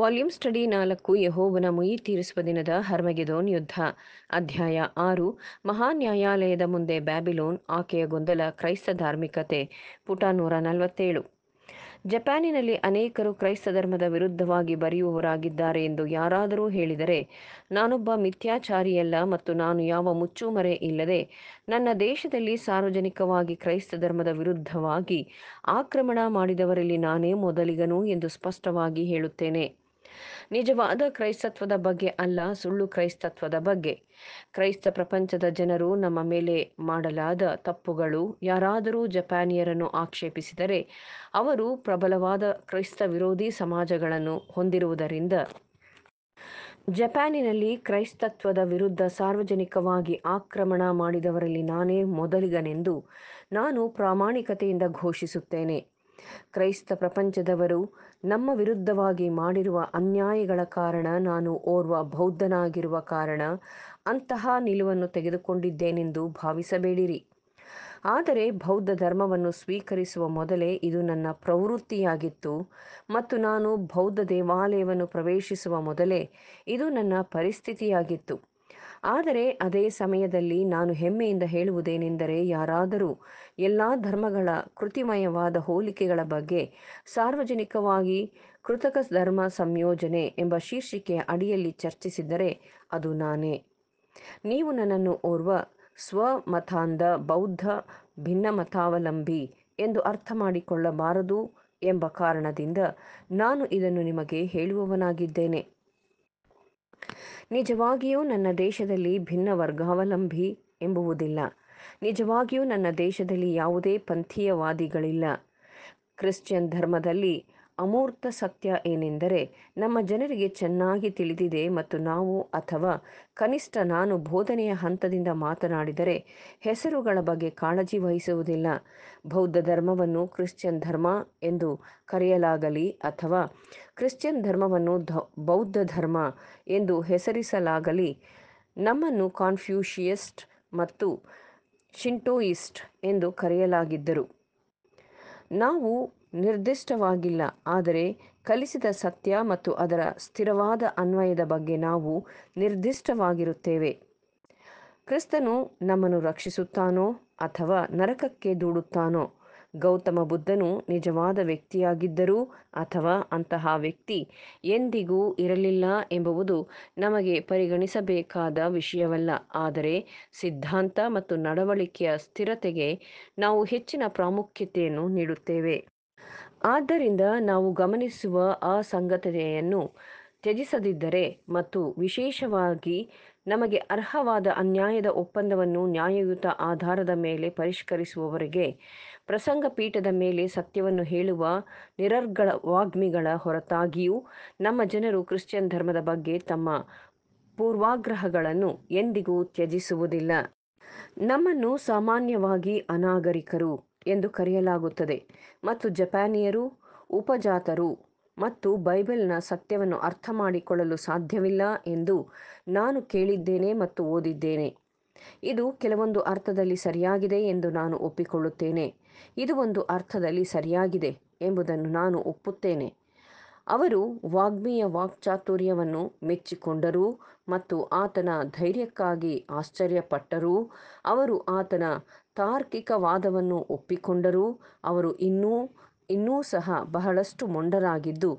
volume study ನಾಲ್ಕು ಯಹೋವನ ಮುಯಿ ತೀರಿಸುವ ದಿನದ ಹರ್ಮಗೆದೋನ್ ಯುದ್ಧ ಅಧ್ಯಾಯ ಆರು ಮಹಾ ನ್ಯಾಯಾಲಯದ ಮುಂದೆ ಬ್ಯಾಬಿಲೋನ್ ಆಕೆಯ ಗೊಂದಲ ಕ್ರೈಸ್ತ ಧಾರ್ಮಿಕತೆ ಪುಟ ನೂರ ನಲವತ್ತೇಳು ಜಪಾನಿನಲ್ಲಿ ಅನೇಕರು ಕ್ರೈಸ್ತ ಧರ್ಮದ ವಿರುದ್ಧವಾಗಿ ಬರೆಯುವವರಾಗಿದ್ದಾರೆ ಎಂದು ಯಾರಾದರೂ ಹೇಳಿದರೆ ನಾನೊಬ್ಬ ಮಿಥ್ಯಾಚಾರಿಯಲ್ಲ ಮತ್ತು ನಾನು ಯಾವ ಮುಚ್ಚುಮರೆ ಇಲ್ಲದೆ ನನ್ನ ದೇಶದಲ್ಲಿ ಸಾರ್ವಜನಿಕವಾಗಿ ಕ್ರೈಸ್ತ ಧರ್ಮದ ವಿರುದ್ಧವಾಗಿ ಆಕ್ರಮಣ ಮಾಡಿದವರಲ್ಲಿ ನಾನೇ ಮೊದಲಿಗನು ಎಂದು ಸ್ಪಷ್ಟವಾಗಿ ಹೇಳುತ್ತೇನೆ ನಿಜವಾದ ಕ್ರೈಸ್ತತ್ವದ ಬಗ್ಗೆ ಅಲ್ಲ ಸುಳ್ಳು ಕ್ರೈಸ್ತತ್ವದ ಬಗ್ಗೆ ಕ್ರೈಸ್ತ ಪ್ರಪಂಚದ ಜನರು ನಮ್ಮ ಮೇಲೆ ಮಾಡಲಾದ ತಪ್ಪುಗಳು ಯಾರಾದರೂ ಜಪಾನಿಯರನ್ನು ಆಕ್ಷೇಪಿಸಿದರೆ ಅವರು ಪ್ರಬಲವಾದ ಕ್ರೈಸ್ತ ವಿರೋಧಿ ಸಮಾಜಗಳನ್ನು ಹೊಂದಿರುವುದರಿಂದ ಜಪಾನಿನಲ್ಲಿ ಕ್ರೈಸ್ತತ್ವದ ವಿರುದ್ಧ ಸಾರ್ವಜನಿಕವಾಗಿ ಆಕ್ರಮಣ ಮಾಡಿದವರಲ್ಲಿ ನಾನೇ ಮೊದಲಿಗನೆಂದು ನಾನು ಪ್ರಾಮಾಣಿಕತೆಯಿಂದ ಘೋಷಿಸುತ್ತೇನೆ ಕ್ರೈಸ್ತ ಪ್ರಪಂಚದವರು ನಮ್ಮ ವಿರುದ್ಧವಾಗಿ ಮಾಡಿರುವ ಅನ್ಯಾಯಗಳ ಕಾರಣ ನಾನು ಓರ್ವ ಬೌದ್ಧನಾಗಿರುವ ಕಾರಣ ಅಂತಹ ನಿಲುವನ್ನು ತೆಗೆದುಕೊಂಡಿದ್ದೇನೆಂದು ಭಾವಿಸಬೇಡಿರಿ ಆದರೆ ಬೌದ್ಧ ಧರ್ಮವನ್ನು ಸ್ವೀಕರಿಸುವ ಮೊದಲೇ ಇದು ನನ್ನ ಪ್ರವೃತ್ತಿಯಾಗಿತ್ತು ಮತ್ತು ನಾನು ಬೌದ್ಧ ದೇವಾಲಯವನ್ನು ಪ್ರವೇಶಿಸುವ ಮೊದಲೇ ಇದು ನನ್ನ ಪರಿಸ್ಥಿತಿಯಾಗಿತ್ತು ಆದರೆ ಅದೇ ಸಮಯದಲ್ಲಿ ನಾನು ಹೆಮ್ಮೆಯಿಂದ ಹೇಳುವುದೇನೆಂದರೆ ಯಾರಾದರೂ ಎಲ್ಲ ಧರ್ಮಗಳ ಕೃತಿಮಯವಾದ ಹೋಲಿಕೆಗಳ ಬಗ್ಗೆ ಸಾರ್ವಜನಿಕವಾಗಿ ಕೃತಕ ಧರ್ಮ ಸಂಯೋಜನೆ ಎಂಬ ಶೀರ್ಷಿಕೆಯ ಅಡಿಯಲ್ಲಿ ಚರ್ಚಿಸಿದರೆ ಅದು ನಾನೇ ನೀವು ನನ್ನನ್ನು ಓರ್ವ ಸ್ವಮತಾಂಧ ಬೌದ್ಧ ಮತಾವಲಂಬಿ ಎಂದು ಅರ್ಥ ಮಾಡಿಕೊಳ್ಳಬಾರದು ಎಂಬ ಕಾರಣದಿಂದ ನಾನು ಇದನ್ನು ನಿಮಗೆ ಹೇಳುವವನಾಗಿದ್ದೇನೆ ನಿಜವಾಗಿಯೂ ನನ್ನ ದೇಶದಲ್ಲಿ ಭಿನ್ನ ವರ್ಗಾವಲಂಬಿ ಎಂಬುವುದಿಲ್ಲ ನಿಜವಾಗಿಯೂ ನನ್ನ ದೇಶದಲ್ಲಿ ಯಾವುದೇ ಪಂಥೀಯವಾದಿಗಳಿಲ್ಲ ಕ್ರಿಶ್ಚಿಯನ್ ಧರ್ಮದಲ್ಲಿ ಅಮೂರ್ತ ಸತ್ಯ ಏನೆಂದರೆ ನಮ್ಮ ಜನರಿಗೆ ಚೆನ್ನಾಗಿ ತಿಳಿದಿದೆ ಮತ್ತು ನಾವು ಅಥವಾ ಕನಿಷ್ಠ ನಾನು ಬೋಧನೆಯ ಹಂತದಿಂದ ಮಾತನಾಡಿದರೆ ಹೆಸರುಗಳ ಬಗ್ಗೆ ಕಾಳಜಿ ವಹಿಸುವುದಿಲ್ಲ ಬೌದ್ಧ ಧರ್ಮವನ್ನು ಕ್ರಿಶ್ಚಿಯನ್ ಧರ್ಮ ಎಂದು ಕರೆಯಲಾಗಲಿ ಅಥವಾ ಕ್ರಿಶ್ಚಿಯನ್ ಧರ್ಮವನ್ನು ಬೌದ್ಧ ಧರ್ಮ ಎಂದು ಹೆಸರಿಸಲಾಗಲಿ ನಮ್ಮನ್ನು ಕಾನ್ಫ್ಯೂಷಿಯಸ್ಟ್ ಮತ್ತು ಶಿಂಟೋಯಿಸ್ಟ್ ಎಂದು ಕರೆಯಲಾಗಿದ್ದರು ನಾವು ನಿರ್ದಿಷ್ಟವಾಗಿಲ್ಲ ಆದರೆ ಕಲಿಸಿದ ಸತ್ಯ ಮತ್ತು ಅದರ ಸ್ಥಿರವಾದ ಅನ್ವಯದ ಬಗ್ಗೆ ನಾವು ನಿರ್ದಿಷ್ಟವಾಗಿರುತ್ತೇವೆ ಕ್ರಿಸ್ತನು ನಮ್ಮನ್ನು ರಕ್ಷಿಸುತ್ತಾನೋ ಅಥವಾ ನರಕಕ್ಕೆ ದೂಡುತ್ತಾನೋ ಗೌತಮ ಬುದ್ಧನು ನಿಜವಾದ ವ್ಯಕ್ತಿಯಾಗಿದ್ದರೂ ಅಥವಾ ಅಂತಹ ವ್ಯಕ್ತಿ ಎಂದಿಗೂ ಇರಲಿಲ್ಲ ಎಂಬುವುದು ನಮಗೆ ಪರಿಗಣಿಸಬೇಕಾದ ವಿಷಯವಲ್ಲ ಆದರೆ ಸಿದ್ಧಾಂತ ಮತ್ತು ನಡವಳಿಕೆಯ ಸ್ಥಿರತೆಗೆ ನಾವು ಹೆಚ್ಚಿನ ಪ್ರಾಮುಖ್ಯತೆಯನ್ನು ನೀಡುತ್ತೇವೆ ಆದ್ದರಿಂದ ನಾವು ಗಮನಿಸುವ ಸಂಗತಿಯನ್ನು ತ್ಯಜಿಸದಿದ್ದರೆ ಮತ್ತು ವಿಶೇಷವಾಗಿ ನಮಗೆ ಅರ್ಹವಾದ ಅನ್ಯಾಯದ ಒಪ್ಪಂದವನ್ನು ನ್ಯಾಯಯುತ ಆಧಾರದ ಮೇಲೆ ಪರಿಷ್ಕರಿಸುವವರೆಗೆ ಪ್ರಸಂಗ ಪೀಠದ ಮೇಲೆ ಸತ್ಯವನ್ನು ಹೇಳುವ ನಿರರ್ಗಳ ವಾಗ್ಮಿಗಳ ಹೊರತಾಗಿಯೂ ನಮ್ಮ ಜನರು ಕ್ರಿಶ್ಚಿಯನ್ ಧರ್ಮದ ಬಗ್ಗೆ ತಮ್ಮ ಪೂರ್ವಾಗ್ರಹಗಳನ್ನು ಎಂದಿಗೂ ತ್ಯಜಿಸುವುದಿಲ್ಲ ನಮ್ಮನ್ನು ಸಾಮಾನ್ಯವಾಗಿ ಅನಾಗರಿಕರು ಎಂದು ಕರೆಯಲಾಗುತ್ತದೆ ಮತ್ತು ಜಪಾನಿಯರು ಉಪಜಾತರು ಮತ್ತು ಬೈಬಲ್ನ ಸತ್ಯವನ್ನು ಅರ್ಥ ಮಾಡಿಕೊಳ್ಳಲು ಸಾಧ್ಯವಿಲ್ಲ ಎಂದು ನಾನು ಕೇಳಿದ್ದೇನೆ ಮತ್ತು ಓದಿದ್ದೇನೆ ಇದು ಕೆಲವೊಂದು ಅರ್ಥದಲ್ಲಿ ಸರಿಯಾಗಿದೆ ಎಂದು ನಾನು ಒಪ್ಪಿಕೊಳ್ಳುತ್ತೇನೆ ಇದು ಒಂದು ಅರ್ಥದಲ್ಲಿ ಸರಿಯಾಗಿದೆ ಎಂಬುದನ್ನು ನಾನು ಒಪ್ಪುತ್ತೇನೆ ಅವರು ವಾಗ್ಮಿಯ ವಾಕ್ಚಾತುರ್ಯವನ್ನು ಮೆಚ್ಚಿಕೊಂಡರು ಮತ್ತು ಆತನ ಧೈರ್ಯಕ್ಕಾಗಿ ಆಶ್ಚರ್ಯಪಟ್ಟರು ಅವರು ಆತನ ತಾರ್ಕಿಕ ವಾದವನ್ನು ಒಪ್ಪಿಕೊಂಡರೂ ಅವರು ಇನ್ನೂ ಇನ್ನೂ ಸಹ ಬಹಳಷ್ಟು ಮೊಂಡರಾಗಿದ್ದು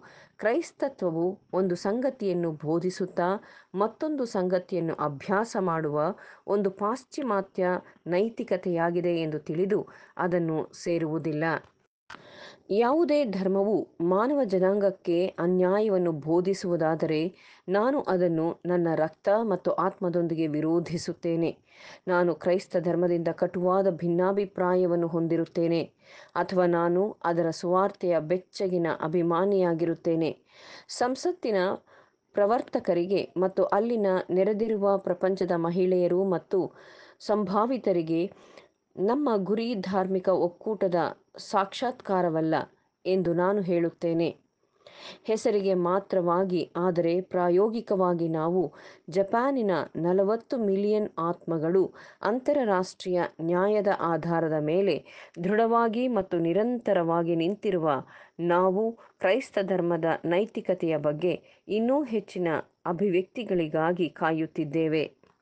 ಕ್ರೈಸ್ತತ್ವವು ಒಂದು ಸಂಗತಿಯನ್ನು ಬೋಧಿಸುತ್ತಾ ಮತ್ತೊಂದು ಸಂಗತಿಯನ್ನು ಅಭ್ಯಾಸ ಮಾಡುವ ಒಂದು ಪಾಶ್ಚಿಮಾತ್ಯ ನೈತಿಕತೆಯಾಗಿದೆ ಎಂದು ತಿಳಿದು ಅದನ್ನು ಸೇರುವುದಿಲ್ಲ ಯಾವುದೇ ಧರ್ಮವು ಮಾನವ ಜನಾಂಗಕ್ಕೆ ಅನ್ಯಾಯವನ್ನು ಬೋಧಿಸುವುದಾದರೆ ನಾನು ಅದನ್ನು ನನ್ನ ರಕ್ತ ಮತ್ತು ಆತ್ಮದೊಂದಿಗೆ ವಿರೋಧಿಸುತ್ತೇನೆ ನಾನು ಕ್ರೈಸ್ತ ಧರ್ಮದಿಂದ ಕಟುವಾದ ಭಿನ್ನಾಭಿಪ್ರಾಯವನ್ನು ಹೊಂದಿರುತ್ತೇನೆ ಅಥವಾ ನಾನು ಅದರ ಸುವಾರ್ತೆಯ ಬೆಚ್ಚಗಿನ ಅಭಿಮಾನಿಯಾಗಿರುತ್ತೇನೆ ಸಂಸತ್ತಿನ ಪ್ರವರ್ತಕರಿಗೆ ಮತ್ತು ಅಲ್ಲಿನ ನೆರೆದಿರುವ ಪ್ರಪಂಚದ ಮಹಿಳೆಯರು ಮತ್ತು ಸಂಭಾವಿತರಿಗೆ ನಮ್ಮ ಗುರಿ ಧಾರ್ಮಿಕ ಒಕ್ಕೂಟದ ಸಾಕ್ಷಾತ್ಕಾರವಲ್ಲ ಎಂದು ನಾನು ಹೇಳುತ್ತೇನೆ ಹೆಸರಿಗೆ ಮಾತ್ರವಾಗಿ ಆದರೆ ಪ್ರಾಯೋಗಿಕವಾಗಿ ನಾವು ಜಪಾನಿನ ನಲವತ್ತು ಮಿಲಿಯನ್ ಆತ್ಮಗಳು ಅಂತಾರಾಷ್ಟ್ರೀಯ ನ್ಯಾಯದ ಆಧಾರದ ಮೇಲೆ ದೃಢವಾಗಿ ಮತ್ತು ನಿರಂತರವಾಗಿ ನಿಂತಿರುವ ನಾವು ಕ್ರೈಸ್ತ ಧರ್ಮದ ನೈತಿಕತೆಯ ಬಗ್ಗೆ ಇನ್ನೂ ಹೆಚ್ಚಿನ ಅಭಿವ್ಯಕ್ತಿಗಳಿಗಾಗಿ ಕಾಯುತ್ತಿದ್ದೇವೆ